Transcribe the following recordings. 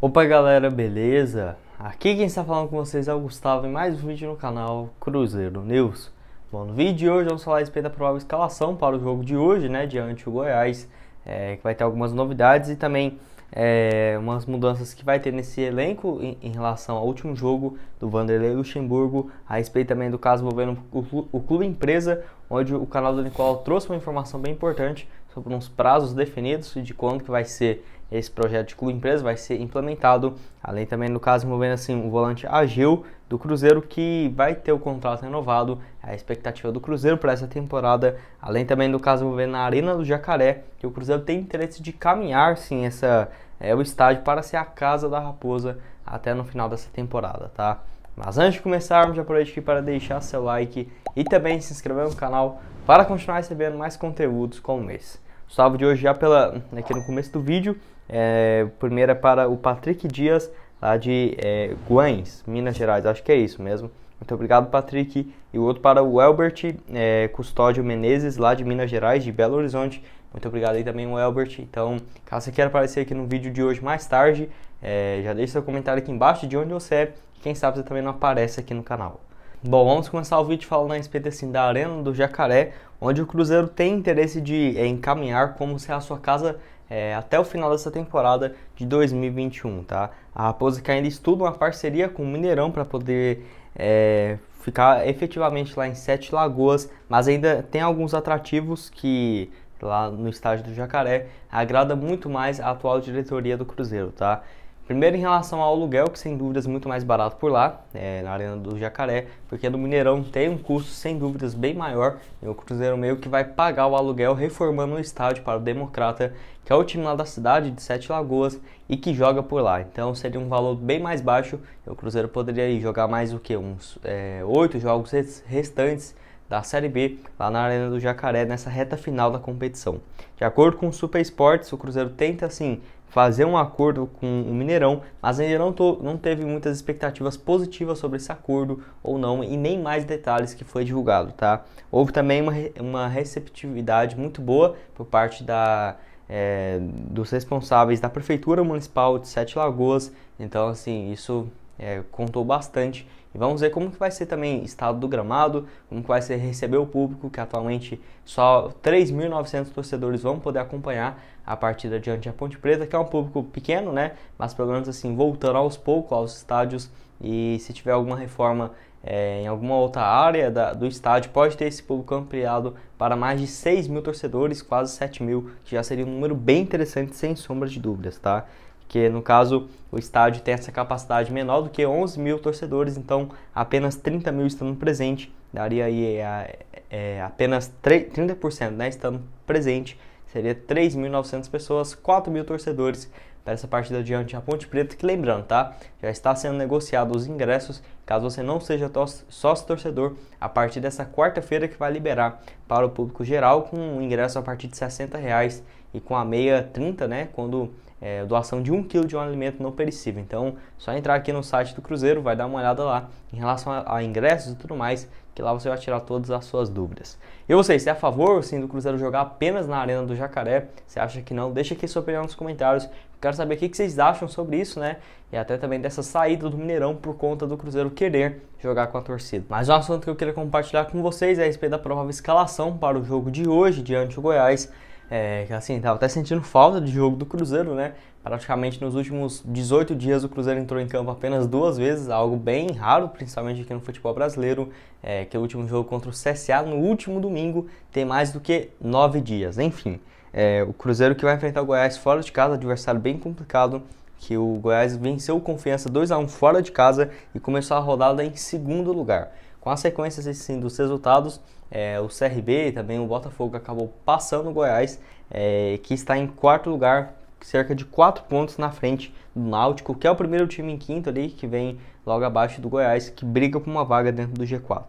Opa galera, beleza? Aqui quem está falando com vocês é o Gustavo em mais um vídeo no canal Cruzeiro News. Bom, no vídeo de hoje vamos falar a respeito da provável escalação para o jogo de hoje, né, diante do Goiás, é, que vai ter algumas novidades e também é, umas mudanças que vai ter nesse elenco em, em, relação ao último jogo do Vanderlei Luxemburgo, a respeito também do caso envolvendo o, o Clube Empresa, onde o canal do Nicolau trouxe uma informação bem importante sobre uns prazos definidos de quando que vai ser esse projeto de clube empresa vai ser implementado, além também no caso envolvendo assim o volante Agil do Cruzeiro que vai ter o contrato renovado, é a expectativa do Cruzeiro para essa temporada, além também do caso envolvendo a Arena do Jacaré, que o Cruzeiro tem interesse de caminhar sim essa é o estádio para ser a casa da Raposa até no final dessa temporada, tá? Mas antes de começarmos, já aproveite aqui para deixar seu like e também se inscrever no canal para continuar recebendo mais conteúdos como esse. O salvo de hoje já pela aqui no começo do vídeo é, é, para o Patrick Dias, lá de é, Guães, Minas Gerais, acho que é isso mesmo. Muito obrigado, Patrick. E o outro para o Elbert é, Custódio Menezes, lá de Minas Gerais, de Belo Horizonte. Muito obrigado aí também, o Elbert. Então, caso você queira aparecer aqui no vídeo de hoje mais tarde, é, já deixe seu comentário aqui embaixo de onde você é. quem sabe você também não aparece aqui no canal. Bom, vamos começar o vídeo falando a respeito assim, da Arena do Jacaré, onde o Cruzeiro tem interesse de é, encaminhar como se a sua casa é, até o final dessa temporada de 2021, tá? A Raposa que ainda estuda uma parceria com o Mineirão para poder é, ficar efetivamente lá em Sete Lagoas, mas ainda tem alguns atrativos que lá no estádio do Jacaré agrada muito mais a atual diretoria do Cruzeiro, tá? Primeiro em relação ao aluguel, que sem dúvidas é muito mais barato por lá, é, na Arena do Jacaré, porque no Mineirão tem um custo sem dúvidas bem maior, e o Cruzeiro meio que vai pagar o aluguel reformando o estádio para o Democrata, que é o time lá da cidade de Sete Lagoas e que joga por lá. Então seria um valor bem mais baixo, e o Cruzeiro poderia jogar mais o que? Uns é, oito jogos restantes da Série B lá na Arena do Jacaré nessa reta final da competição. De acordo com o Super Sports, o Cruzeiro tenta assim fazer um acordo com o Mineirão, mas ainda não, tô, não teve muitas expectativas positivas sobre esse acordo ou não, e nem mais detalhes que foi divulgado, tá? Houve também uma, uma receptividade muito boa por parte da, é, dos responsáveis da Prefeitura Municipal de Sete Lagoas, então, assim, isso é, contou bastante. E vamos ver como que vai ser também estado do gramado, como que vai ser receber o público, que atualmente só 3.900 torcedores vão poder acompanhar a partida diante da Ponte Preta, que é um público pequeno, né? Mas pelo menos assim, voltando aos poucos aos estádios e se tiver alguma reforma é, em alguma outra área da, do estádio, pode ter esse público ampliado para mais de 6 mil torcedores, quase 7 mil, que já seria um número bem interessante, sem sombra de dúvidas, tá? que no caso o estádio tem essa capacidade menor do que 11 mil torcedores, então apenas 30 mil estando presente, daria aí é, é, é apenas 30% né, estando presente, seria 3.900 pessoas, 4 mil torcedores para essa partida diante a Ponte Preta, que lembrando, tá? Já está sendo negociado os ingressos, caso você não seja sócio torcedor, a partir dessa quarta-feira que vai liberar para o público geral, com ingresso a partir de 60 reais e com a meia 30, né? Quando é, doação de 1 kg de um alimento não perecível. Então, só entrar aqui no site do Cruzeiro, vai dar uma olhada lá em relação a, a ingressos e tudo mais, que lá você vai tirar todas as suas dúvidas. E você, é a favor sim, do Cruzeiro jogar apenas na Arena do Jacaré? Você acha que não? Deixa aqui sua opinião nos comentários. Quero saber o que vocês acham sobre isso, né? E até também dessa saída do Mineirão por conta do Cruzeiro querer jogar com a torcida. Mas um assunto que eu queria compartilhar com vocês é a respeito da provável escalação para o jogo de hoje diante do Goiás. É, assim, tava até sentindo falta de jogo do Cruzeiro, né? Praticamente nos últimos 18 dias o Cruzeiro entrou em campo apenas duas vezes, algo bem raro, principalmente aqui no futebol brasileiro, é, que é o último jogo contra o CSA no último domingo tem mais do que nove dias. Enfim, é, o Cruzeiro que vai enfrentar o Goiás fora de casa, adversário bem complicado, que o Goiás venceu o Confiança 2 a 1 fora de casa e começou a rodada em segundo lugar. Com a sequência assim, dos resultados, é, o CRB também, o Botafogo acabou passando o Goiás, é, que está em quarto lugar, cerca de quatro pontos na frente do Náutico, que é o primeiro time em quinto ali, que vem logo abaixo do Goiás, que briga por uma vaga dentro do G4.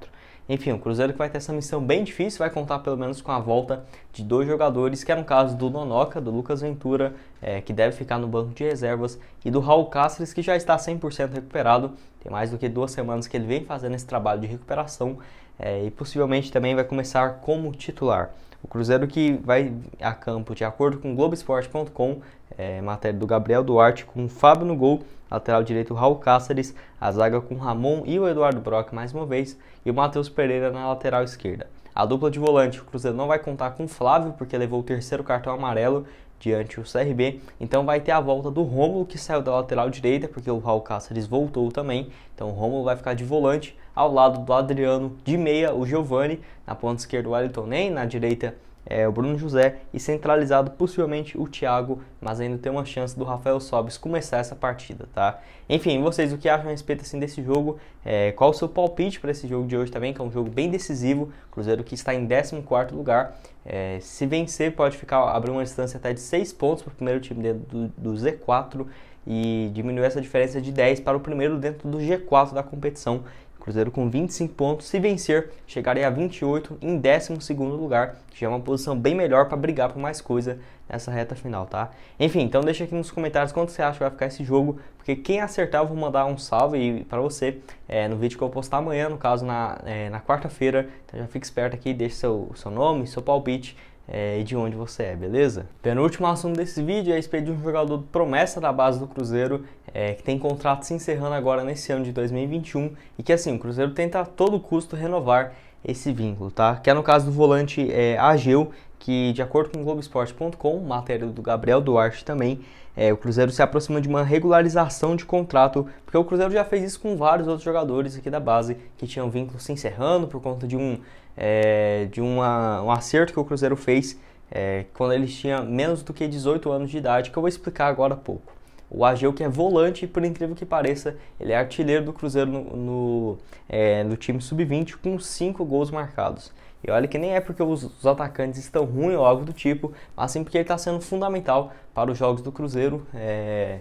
Enfim, o Cruzeiro que vai ter essa missão bem difícil, vai contar pelo menos com a volta de dois jogadores, que é no caso do Nonoca, do Lucas Ventura é, que deve ficar no banco de reservas, e do Raul Cáceres, que já está 100% recuperado. Tem mais do que duas semanas que ele vem fazendo esse trabalho de recuperação é, e possivelmente também vai começar como titular. O Cruzeiro que vai a campo, de acordo com Globoesporte.com, é, matéria do Gabriel Duarte, com o Fábio no gol, lateral direito Raul Cáceres, a zaga com Ramon e o Eduardo Brock mais uma vez, e o Matheus Pereira na lateral esquerda. A dupla de volante, o Cruzeiro não vai contar com Flávio, porque levou o terceiro cartão amarelo diante o CRB. Então vai ter a volta do Romulo, que saiu da lateral direita, porque o Raul Cáceres voltou também. Então o Romulo vai ficar de volante, ao lado do Adriano de meia, o Giovani, na ponta esquerda o Wellington Nem, na direita é, o Bruno José e centralizado possivelmente o Thiago, mas ainda tem uma chance do Rafael Sobis começar essa partida, tá? Enfim, vocês o que acham a respeito assim, desse jogo? É, qual o seu palpite para esse jogo de hoje também, que é um jogo bem decisivo, Cruzeiro que está em 14 lugar, é, se vencer pode ficar abrir uma distância até de 6 pontos para o primeiro time do, do Z4 e diminuir essa diferença de 10 para o primeiro dentro do G4 da competição Cruzeiro com 25 pontos. Se vencer, chegaria a 28 em 12 lugar, que já é uma posição bem melhor para brigar por mais coisa nessa reta final, tá? Enfim, então deixa aqui nos comentários quanto você acha que vai ficar esse jogo, porque quem acertar eu vou mandar um salve para você é, no vídeo que eu vou postar amanhã, no caso na, é, na quarta-feira. Então já fica esperto aqui, deixa seu, seu nome, seu palpite é, e de onde você é, beleza? Penúltimo assunto desse vídeo é a respeito de um jogador promessa da base do Cruzeiro é, que tem contrato se encerrando agora nesse ano de 2021 e que assim, o Cruzeiro tenta a todo custo renovar esse vínculo, tá? Que é no caso do volante é, Ageu, que, de acordo com Globoesporte.com, matéria do Gabriel Duarte também, é, o Cruzeiro se aproxima de uma regularização de contrato, porque o Cruzeiro já fez isso com vários outros jogadores aqui da base que tinham vínculos se encerrando por conta de um, é, de uma, um acerto que o Cruzeiro fez é, quando eles tinha menos do que 18 anos de idade, que eu vou explicar agora há pouco. O Ageu, que é volante, por incrível que pareça, ele é artilheiro do Cruzeiro no, no, é, no time sub-20 com 5 gols marcados. E olha que nem é porque os, os atacantes estão ruins ou algo do tipo, mas sim porque ele está sendo fundamental para os jogos do Cruzeiro. É,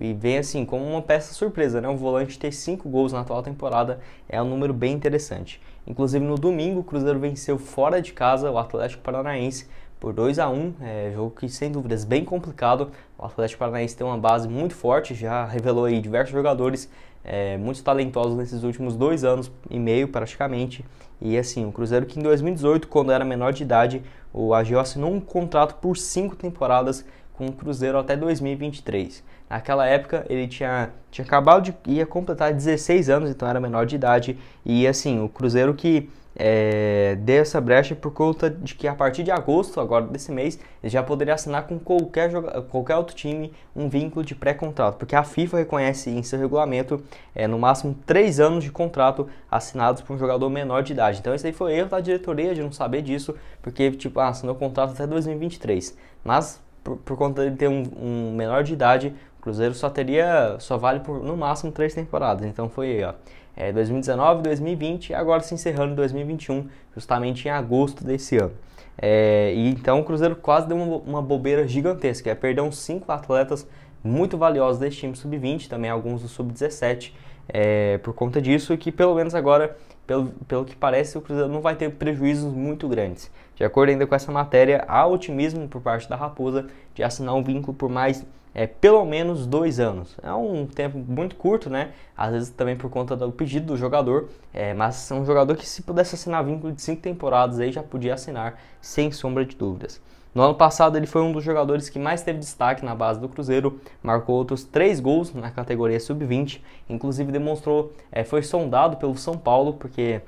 e vem assim como uma peça surpresa, né? Um volante ter 5 gols na atual temporada é um número bem interessante. Inclusive no domingo, o Cruzeiro venceu fora de casa o Atlético Paranaense por 2 a 1 um, é, jogo que sem dúvidas bem complicado. O Atlético Paranaense tem uma base muito forte, já revelou aí diversos jogadores é, muito talentosos nesses últimos dois anos e meio praticamente. E assim, o Cruzeiro que em 2018, quando era menor de idade, o AGO assinou um contrato por cinco temporadas com o Cruzeiro até 2023. Naquela época ele tinha, tinha acabado de ia completar 16 anos, então era menor de idade. E assim, o Cruzeiro que é, deu essa brecha por conta de que a partir de agosto, agora desse mês, ele já poderia assinar com qualquer, qualquer outro time um vínculo de pré-contrato, porque a FIFA reconhece em seu regulamento é, no máximo três anos de contrato assinados por um jogador menor de idade. Então, esse aí foi erro da diretoria de não saber disso, porque tipo, ah, assinou contrato até 2023, mas por, por conta de ter um, um menor de idade, o Cruzeiro só teria, só vale por no máximo três temporadas. Então foi, ó é, 2019, 2020 e agora se encerrando 2021, justamente em agosto desse ano. É, e então o Cruzeiro quase deu uma, uma bobeira gigantesca, é, uns cinco atletas muito valiosos desse time sub-20, também alguns do sub-17, é, por conta disso, que pelo menos agora, pelo, pelo que parece, o Cruzeiro não vai ter prejuízos muito grandes. De acordo ainda com essa matéria, há otimismo por parte da Raposa de assinar um vínculo por mais é, pelo menos dois anos. É um tempo muito curto, né? Às vezes também por conta do pedido do jogador, é, mas é um jogador que se pudesse assinar vínculo de cinco temporadas aí já podia assinar sem sombra de dúvidas. No ano passado ele foi um dos jogadores que mais teve destaque na base do Cruzeiro, marcou outros três gols na categoria sub-20, inclusive demonstrou, é, foi sondado pelo São Paulo porque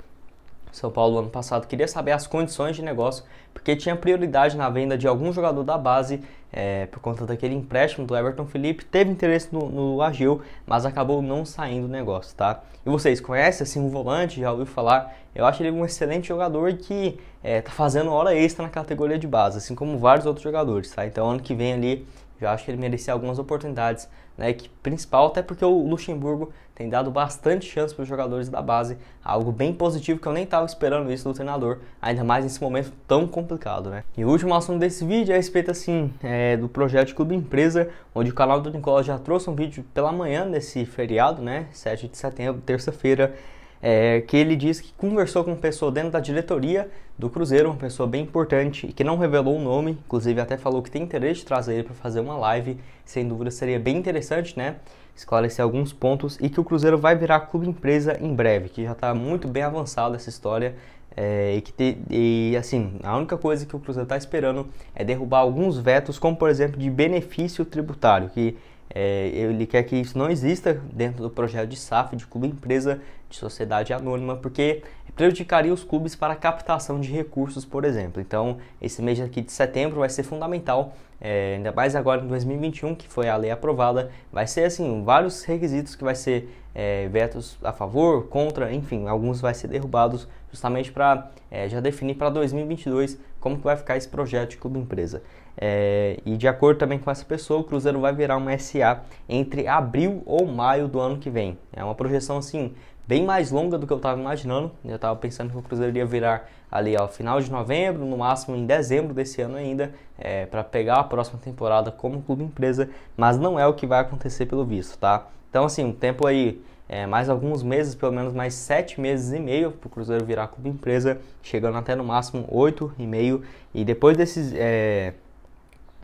são Paulo ano passado queria saber as condições de negócio, porque tinha prioridade na venda de algum jogador da base é, por conta daquele empréstimo do Everton Felipe. Teve interesse no, no Agil, mas acabou não saindo o negócio, tá? E vocês conhecem assim um volante? Já ouviu falar? Eu acho ele um excelente jogador que está é, fazendo hora extra na categoria de base, assim como vários outros jogadores, tá? Então ano que vem ali eu acho que ele merecia algumas oportunidades na né, equipe principal, até porque o Luxemburgo tem dado bastante chance para os jogadores da base, algo bem positivo que eu nem estava esperando isso do treinador, ainda mais nesse momento tão complicado, né? E o último assunto desse vídeo é a respeito, assim, é, do projeto Clube Empresa, onde o canal do Nicolau já trouxe um vídeo pela manhã nesse feriado, né? 7 de setembro, terça-feira, é, que ele diz que conversou com uma pessoa dentro da diretoria do Cruzeiro, uma pessoa bem importante e que não revelou o nome, inclusive até falou que tem interesse de trazer ele para fazer uma live, sem dúvida seria bem interessante, né? Esclarecer alguns pontos e que o Cruzeiro vai virar clube empresa em breve, que já está muito bem avançada essa história. É, e que te, e assim, a única coisa que o Cruzeiro está esperando é derrubar alguns vetos, como por exemplo de benefício tributário, que é, ele quer que isso não exista dentro do projeto de SAF, de clube empresa, de sociedade anônima, porque prejudicaria os clubes para a captação de recursos, por exemplo. Então, esse mês aqui de setembro vai ser fundamental, é, ainda mais agora em 2021, que foi a lei aprovada. Vai ser, assim, vários requisitos que vai ser é, vetos a favor, contra, enfim, alguns vai ser derrubados justamente para é, eh, já definir para 2022 como que vai ficar esse projeto de clube empresa. É, e de acordo também com essa pessoa, o Cruzeiro vai virar uma SA entre abril ou maio do ano que vem. É uma projeção assim bem mais longa do que eu estava imaginando. Eu estava pensando que o Cruzeiro iria virar ali ao final de novembro, no máximo em dezembro desse ano ainda, é, para pegar a próxima temporada como clube empresa, mas não é o que vai acontecer pelo visto, tá? Então, assim, um tempo aí, é, mais alguns meses, pelo menos mais sete meses e meio para o Cruzeiro virar clube empresa, chegando até no máximo oito e meio, e depois desses... É,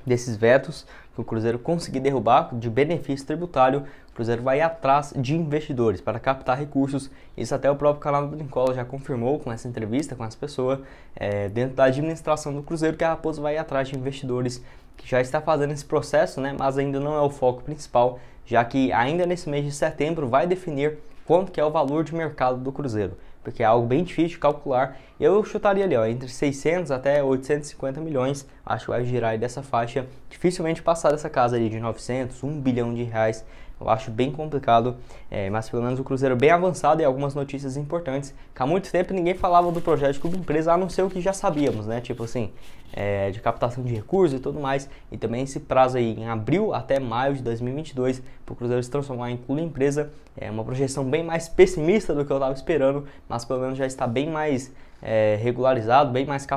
desses vetos que o Cruzeiro conseguir derrubar de benefício tributário, Cruzeiro vai atrás de investidores para captar recursos. Isso até o próprio canal do Brincola já confirmou com essa entrevista com as pessoas é, dentro da administração do Cruzeiro que a Raposa vai atrás de investidores que já está fazendo esse processo, né? Mas ainda não é o foco principal, já que ainda nesse mês de setembro vai definir quanto que é o valor de mercado do Cruzeiro, porque é algo bem difícil de calcular. Eu chutaria ali, ó, entre 600 até 850 milhões, acho que vai girar aí dessa faixa, dificilmente passar dessa casa ali de 900, 1 bilhão de reais, eu acho bem complicado, é, mas pelo menos o Cruzeiro bem avançado e algumas notícias importantes. Que há muito tempo ninguém falava do projeto de clube empresa, a não ser o que já sabíamos, né? Tipo assim, é, de captação de recursos e tudo mais. E também esse prazo aí, em abril até maio de 2022, para o Cruzeiro se transformar em clube empresa. É uma projeção bem mais pessimista do que eu estava esperando, mas pelo menos já está bem mais é, regularizado, bem mais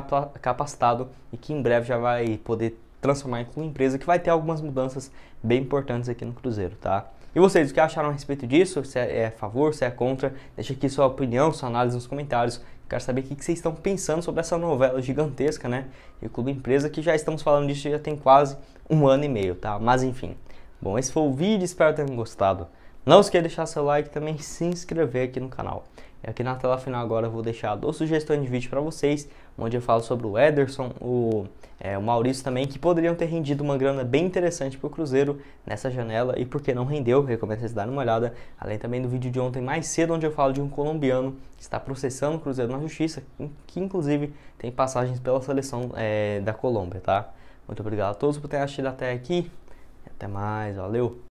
capacitado e que em breve já vai poder transformar em clube empresa, que vai ter algumas mudanças bem importantes aqui no Cruzeiro, tá? E vocês, o que acharam a respeito disso? Se é a favor, se é contra? Deixa aqui sua opinião, sua análise nos comentários. Quero saber o que vocês estão pensando sobre essa novela gigantesca, né? E o Clube Empresa, que já estamos falando disso já tem quase um ano e meio, tá? Mas enfim. Bom, esse foi o vídeo, espero tenham gostado. Não esqueça de deixar seu like e também se inscrever aqui no canal. E aqui na tela final agora eu vou deixar duas sugestões de vídeo para vocês onde eu falo sobre o Ederson, o, é, o Maurício também, que poderiam ter rendido uma grana bem interessante para o Cruzeiro nessa janela e porque não rendeu, recomendo vocês darem uma olhada. Além também do vídeo de ontem mais cedo, onde eu falo de um colombiano que está processando o Cruzeiro na justiça, que inclusive tem passagens pela seleção é, da Colômbia, tá? Muito obrigado a todos por terem assistido até aqui. Até mais, valeu!